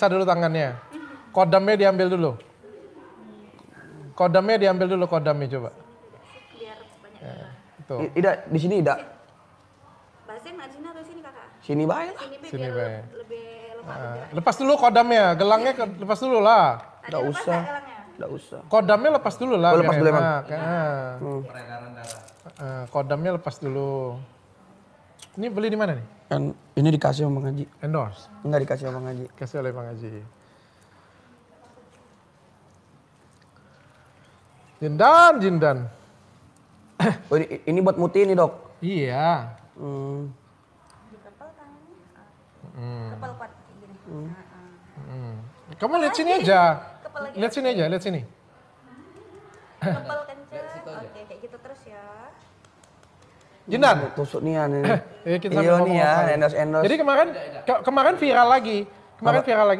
periksa dulu tangannya. Kodamnya diambil dulu. Kodamnya diambil dulu kodamnya coba. Biar banyak. Tidak itu. Ida di sini tidak. Basin sini atau sini kakak? Sini baik lah. Sini baik. Lebih lepas. Nah, lepas dulu kodamnya, gelangnya ke, lepas dulu lah. Tidak usah. Tidak usah. Kodamnya lepas dulu lah. Oh, lepas dulu emang. Ah. Hmm. Peredaran darah. Ah, kodamnya lepas dulu. Ini beli di mana nih? En, kan ini dikasih sama ngaji. Endorse? Enggak dikasih sama ngaji. Kasih oleh Bang Haji. Jindan, Jindan. Oh, ini, ini buat muti ini dok? Iya. Hmm. Hmm. Hmm. Ah, ah. hmm. Kamu lihat ah, sini aja. Lihat sini aja, lihat sini. Jenan. Iya, tusuk nian ini. Eh, eh, iya nih ya, endos endos. Jadi kemarin ke kemarin viral lagi. Kemarin viral lagi